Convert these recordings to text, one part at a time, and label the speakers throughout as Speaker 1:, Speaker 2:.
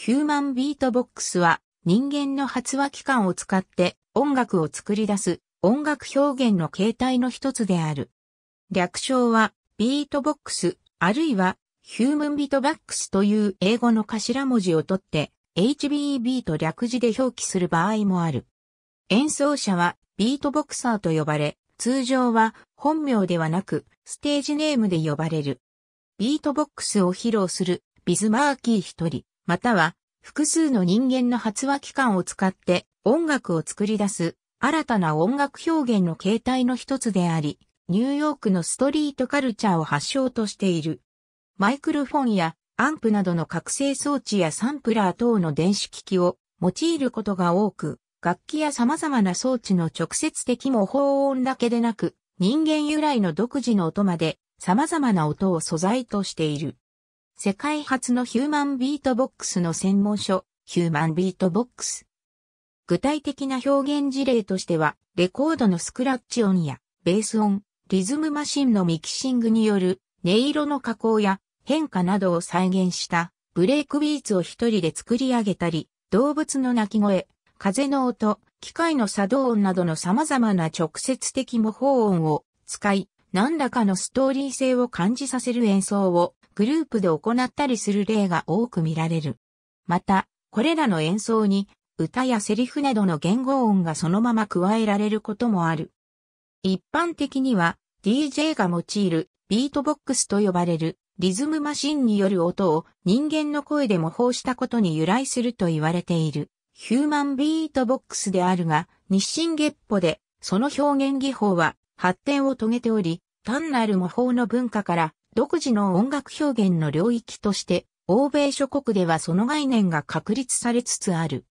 Speaker 1: ヒューマンビートボックスは人間の発話器官を使って音楽を作り出す音楽表現の形態の一つである。略称はビートボックスあるいはヒューマンビートバックスという英語の頭文字を取って HBB と略字で表記する場合もある。演奏者はビートボクサーと呼ばれ、通常は本名ではなくステージネームで呼ばれる。ビートボックスを披露するビズマーキー一人、または複数の人間の発話機関を使って音楽を作り出す新たな音楽表現の形態の一つであり、ニューヨークのストリートカルチャーを発祥としている。マイクロフォンやアンプなどの覚醒装置やサンプラー等の電子機器を用いることが多く、楽器や様々な装置の直接的模倣音だけでなく、人間由来の独自の音まで様々な音を素材としている。世界初のヒューマンビートボックスの専門書、ヒューマンビートボックス。具体的な表現事例としては、レコードのスクラッチ音や、ベース音、リズムマシンのミキシングによる、音色の加工や変化などを再現した、ブレイクビーツを一人で作り上げたり、動物の鳴き声、風の音、機械の作動音などの様々な直接的模倣音を使い、何らかのストーリー性を感じさせる演奏をグループで行ったりする例が多く見られる。また、これらの演奏に、歌やセリフなどの言語音がそのまま加えられることもある。一般的には、DJ が用いるビートボックスと呼ばれるリズムマシンによる音を人間の声で模倣したことに由来すると言われているヒューマンビートボックスであるが日進月歩でその表現技法は発展を遂げており単なる模倣の文化から独自の音楽表現の領域として、欧米諸国ではその概念が確立されつつある。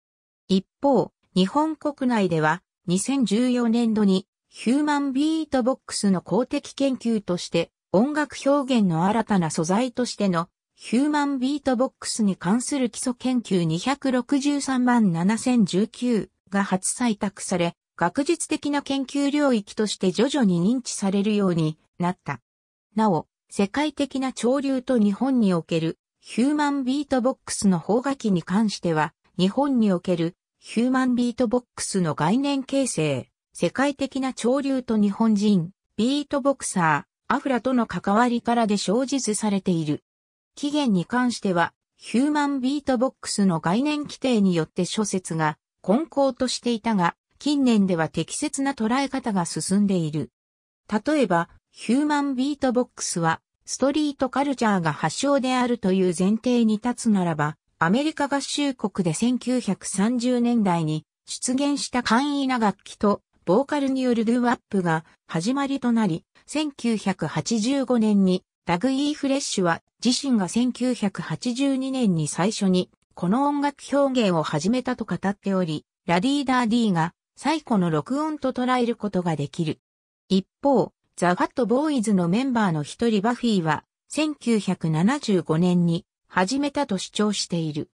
Speaker 1: 一方、日本国内では、2014年度に、ヒューマンビートボックスの公的研究として、音楽表現の新たな素材としての、ヒューマンビートボックスに関する基礎研究263万7019が初採択され、学術的な研究領域として徐々に認知されるようになった。なお、世界的な潮流と日本におけるヒューマンビートボックスの方楽器に関しては、日本におけるヒューマンビートボックスの概念形成、世界的な潮流と日本人、ビートボクサー、アフラとの関わりからで生じずされている。起源に関しては、ヒューマンビートボックスの概念規定によって諸説が根交としていたが、近年では適切な捉え方が進んでいる。例えば、ヒューマンビートボックスは、ストリートカルチャーが発祥であるという前提に立つならば、アメリカ合衆国で1930年代に出現した簡易な楽器とボーカルによるドゥアップが始まりとなり、1985年にダグ・イー・フレッシュは自身が1982年に最初にこの音楽表現を始めたと語っており、ラディーダーーが最古の録音と捉えることができる。一方、ザ・ァット・ボーイズのメンバーの一人バフィーは、1975年に始めたと主張している。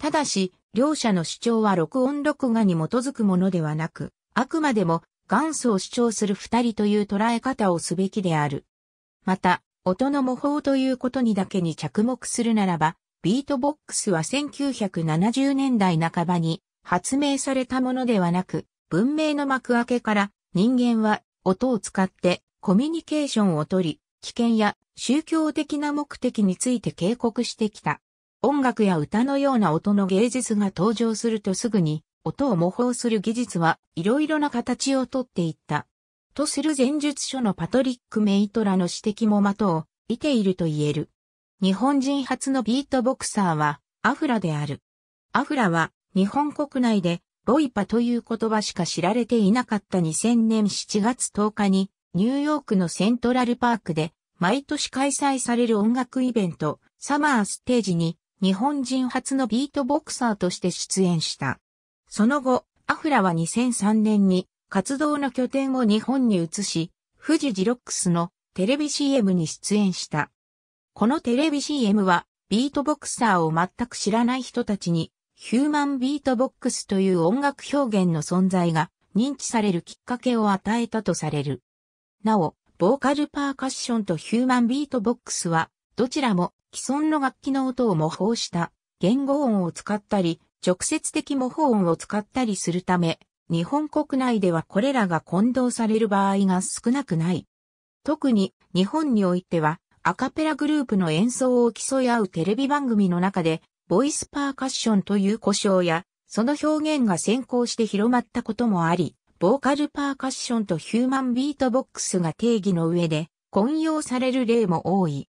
Speaker 1: ただし、両者の主張は録音録画に基づくものではなく、あくまでも元祖を主張する二人という捉え方をすべきである。また、音の模倣ということにだけに着目するならば、ビートボックスは1970年代半ばに発明されたものではなく、文明の幕開けから人間は音を使ってコミュニケーションをとり、危険や宗教的な目的について警告してきた。音楽や歌のような音の芸術が登場するとすぐに、音を模倣する技術はいろいろな形をとっていった。とする前述書のパトリック・メイトラの指摘も的を射ていると言える。日本人初のビートボクサーはアフラである。アフラは日本国内でボイパという言葉しか知られていなかった2000年7月10日にニューヨークのセントラルパークで毎年開催される音楽イベントサマーステージに日本人初のビートボクサーとして出演した。その後、アフラは2003年に活動の拠点を日本に移し、富士ジロックスのテレビ CM に出演した。このテレビ CM はビートボクサーを全く知らない人たちにヒューマンビートボックスという音楽表現の存在が認知されるきっかけを与えたとされる。なお、ボーカルパーカッションとヒューマンビートボックスは、どちらも既存の楽器の音を模倣した言語音を使ったり、直接的模倣音を使ったりするため、日本国内ではこれらが混同される場合が少なくない。特に日本においてはアカペラグループの演奏を競い合うテレビ番組の中でボイスパーカッションという故障やその表現が先行して広まったこともあり、ボーカルパーカッションとヒューマンビートボックスが定義の上で混用される例も多い。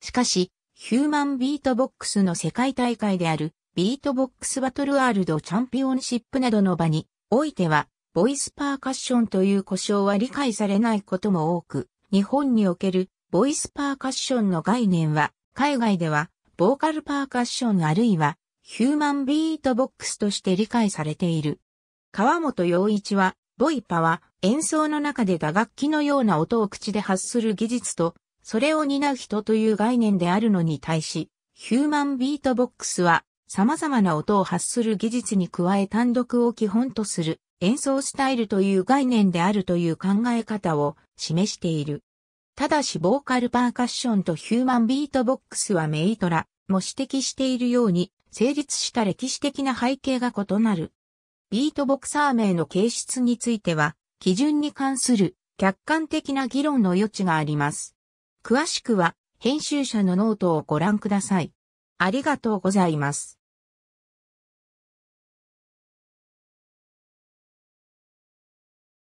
Speaker 1: しかし、ヒューマンビートボックスの世界大会であるビートボックスバトルワールドチャンピオンシップなどの場においては、ボイスパーカッションという故障は理解されないことも多く、日本におけるボイスパーカッションの概念は、海外ではボーカルパーカッションあるいはヒューマンビートボックスとして理解されている。川本洋一はボイパは演奏の中で打楽器のような音を口で発する技術と、それを担う人という概念であるのに対し、ヒューマンビートボックスは様々な音を発する技術に加え単独を基本とする演奏スタイルという概念であるという考え方を示している。ただしボーカルパーカッションとヒューマンビートボックスはメイトラも指摘しているように成立した歴史的な背景が異なる。ビートボクサー名の形質については、基準に関する客観的な議論の余地があります。詳しくは、編集者のノートをご覧ください。ありがとうございます。